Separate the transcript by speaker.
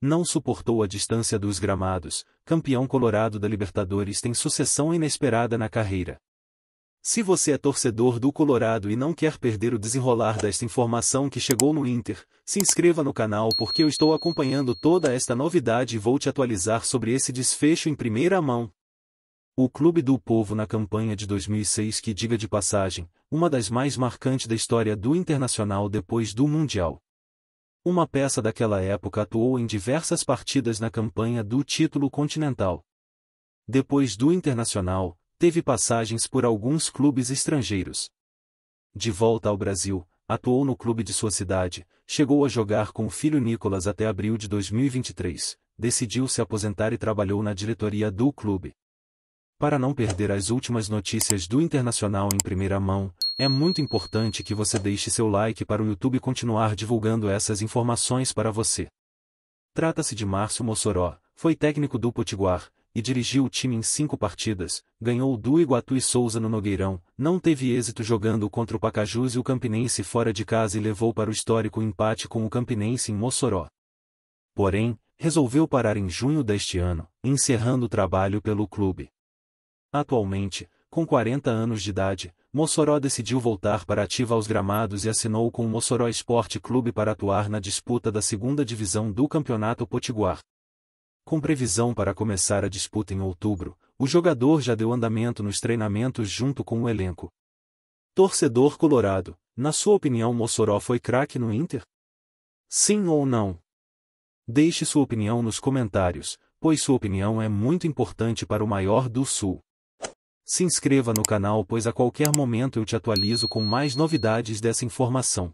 Speaker 1: não suportou a distância dos gramados, campeão colorado da Libertadores tem sucessão inesperada na carreira. Se você é torcedor do Colorado e não quer perder o desenrolar desta informação que chegou no Inter, se inscreva no canal porque eu estou acompanhando toda esta novidade e vou te atualizar sobre esse desfecho em primeira mão. O Clube do Povo na campanha de 2006 que diga de passagem, uma das mais marcantes da história do Internacional depois do Mundial. Uma peça daquela época atuou em diversas partidas na campanha do título continental. Depois do Internacional, teve passagens por alguns clubes estrangeiros. De volta ao Brasil, atuou no clube de sua cidade, chegou a jogar com o filho Nicolas até abril de 2023, decidiu se aposentar e trabalhou na diretoria do clube. Para não perder as últimas notícias do Internacional em primeira mão, é muito importante que você deixe seu like para o YouTube continuar divulgando essas informações para você. Trata-se de Márcio Mossoró, foi técnico do Potiguar, e dirigiu o time em cinco partidas, ganhou do Iguatu e Souza no Nogueirão, não teve êxito jogando contra o Pacajus e o Campinense fora de casa e levou para o histórico empate com o Campinense em Mossoró. Porém, resolveu parar em junho deste ano, encerrando o trabalho pelo clube. Atualmente, com 40 anos de idade, Mossoró decidiu voltar para ativa aos gramados e assinou com o Mossoró Esporte Clube para atuar na disputa da segunda divisão do Campeonato Potiguar. Com previsão para começar a disputa em outubro, o jogador já deu andamento nos treinamentos junto com o elenco. Torcedor colorado, na sua opinião Mossoró foi craque no Inter? Sim ou não? Deixe sua opinião nos comentários, pois sua opinião é muito importante para o maior do Sul. Se inscreva no canal pois a qualquer momento eu te atualizo com mais novidades dessa informação.